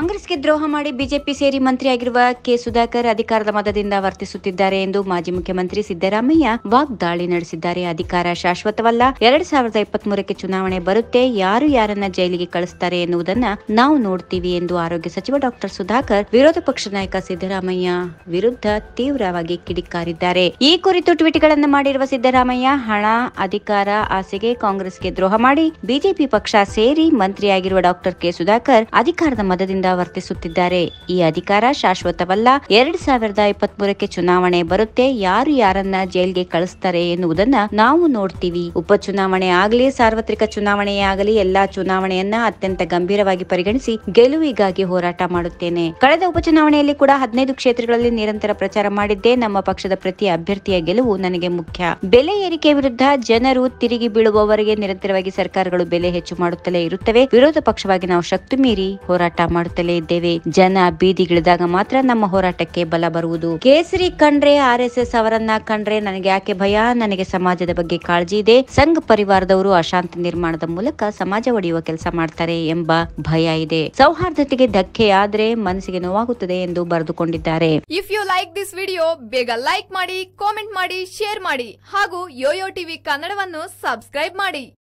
ಕಾಂಗ್ರೆಸ್ಗೆ ದ್ರೋಹ ಮಾಡಿ ಬಿಜೆಪಿ ಸೇರಿ ಮಂತ್ರಿಯಾಗಿರುವ ಕೆ ಸುಧಾಕರ್ ಅಧಿಕಾರದ ಮತದಿಂದ ವರ್ತಿಸುತ್ತಿದ್ದಾರೆ ಎಂದು ಮಾಜಿ ಮುಖ್ಯಮಂತ್ರಿ ಸಿದ್ದರಾಮಯ್ಯ ವಾಗ್ದಾಳಿ ನಡೆಸಿದ್ದಾರೆ ಅಧಿಕಾರ ಶಾಶ್ವತವಲ್ಲ ಎರಡ್ ಸಾವಿರದ ಇಪ್ಪತ್ತ್ ಚುನಾವಣೆ ಬರುತ್ತೆ ಯಾರು ಯಾರನ್ನ ಜೈಲಿಗೆ ಕಳಿಸ್ತಾರೆ ಎನ್ನುವುದನ್ನ ನಾವು ನೋಡ್ತೀವಿ ಎಂದು ಆರೋಗ್ಯ ಸಚಿವ ಡಾಕ್ಟರ್ ಸುಧಾಕರ್ ವಿರೋಧ ಪಕ್ಷ ನಾಯಕ ಸಿದ್ದರಾಮಯ್ಯ ವಿರುದ್ಧ ತೀವ್ರವಾಗಿ ಕಿಡಿಕಾರಿದ್ದಾರೆ ಈ ಕುರಿತು ಟ್ವೀಟ್ಗಳನ್ನು ಮಾಡಿರುವ ಸಿದ್ದರಾಮಯ್ಯ ಹಣ ಅಧಿಕಾರ ಆಸೆಗೆ ಕಾಂಗ್ರೆಸ್ಗೆ ದ್ರೋಹ ಮಾಡಿ ಬಿಜೆಪಿ ಪಕ್ಷ ಸೇರಿ ಮಂತ್ರಿಯಾಗಿರುವ ಡಾಕ್ಟರ್ ಕೆ ಸುಧಾಕರ್ ಅಧಿಕಾರದ ಮತದಿಂದ ವರ್ತಿಸುತ್ತಿದ್ದಾರೆ ಈ ಅಧಿಕಾರ ಶಾಶ್ವತವಲ್ಲ ಎರಡ್ ಸಾವಿರದ ಇಪ್ಪತ್ತ್ ಮೂರಕ್ಕೆ ಚುನಾವಣೆ ಬರುತ್ತೆ ಯಾರು ಯಾರನ್ನ ಜೈಲ್ಗೆ ಕಳಿಸ್ತಾರೆ ಎನ್ನುವುದನ್ನ ನಾವು ನೋಡ್ತೀವಿ ಉಪಚುನಾವಣೆ ಆಗಲಿ ಸಾರ್ವತ್ರಿಕ ಚುನಾವಣೆಯಾಗಲಿ ಎಲ್ಲಾ ಚುನಾವಣೆಯನ್ನ ಅತ್ಯಂತ ಗಂಭೀರವಾಗಿ ಪರಿಗಣಿಸಿ ಗೆಲುವಿಗಾಗಿ ಹೋರಾಟ ಮಾಡುತ್ತೇನೆ ಕಳೆದ ಉಪಚುನಾವಣೆಯಲ್ಲಿ ಕೂಡ ಹದಿನೈದು ಕ್ಷೇತ್ರಗಳಲ್ಲಿ ನಿರಂತರ ಪ್ರಚಾರ ಮಾಡಿದ್ದೆ ನಮ್ಮ ಪಕ್ಷದ ಪ್ರತಿ ಅಭ್ಯರ್ಥಿಯ ಗೆಲುವು ನನಗೆ ಮುಖ್ಯ ಬೆಲೆ ಏರಿಕೆ ವಿರುದ್ಧ ಜನರು ತಿರುಗಿ ಬೀಳುವವರೆಗೆ ನಿರಂತರವಾಗಿ ಸರ್ಕಾರಗಳು ಬೆಲೆ ಹೆಚ್ಚು ಮಾಡುತ್ತಲೇ ಇರುತ್ತವೆ ವಿರೋಧ ಪಕ್ಷವಾಗಿ ನಾವು ಶಕ್ತಿ ಮೀರಿ ಹೋರಾಟ ಮಾಡುತ್ತೇವೆ ಹೋರಾಡುತ್ತಲೇ ಇದ್ದೇವೆ ಜನ ಬೀದಿಗಿಳಿದಾಗ ಮಾತ್ರ ನಮ್ಮ ಹೋರಾಟಕ್ಕೆ ಬಲ ಬರುವುದು ಕೇಸರಿ ಕಂಡ್ರೆ ಆರ್ ಎಸ್ ಎಸ್ ಅವರನ್ನ ಕಂಡ್ರೆ ನನಗೆ ಯಾಕೆ ಭಯ ನನಗೆ ಸಮಾಜದ ಬಗ್ಗೆ ಕಾಳಜಿ ಇದೆ ಸಂಘ ಪರಿವಾರದವರು ಅಶಾಂತಿ ನಿರ್ಮಾಣದ ಮೂಲಕ ಸಮಾಜ ಒಡೆಯುವ ಕೆಲಸ ಮಾಡ್ತಾರೆ ಎಂಬ ಭಯ ಇದೆ ಸೌಹಾರ್ದತೆಗೆ ಧಕ್ಕೆ ಆದ್ರೆ ಮನಸ್ಸಿಗೆ ನೋವಾಗುತ್ತದೆ ಎಂದು ಬರೆದುಕೊಂಡಿದ್ದಾರೆ if you like this video ಬೇಗ ಲೈಕ್ ಮಾಡಿ ಕಾಮೆಂಟ್ ಮಾಡಿ ಶೇರ್ ಮಾಡಿ ಹಾಗೂ ಯೋಯೋ ಟಿವಿ ಕನ್ನಡವನ್ನು ಸಬ್ಸ್ಕ್ರೈಬ್ ಮಾಡಿ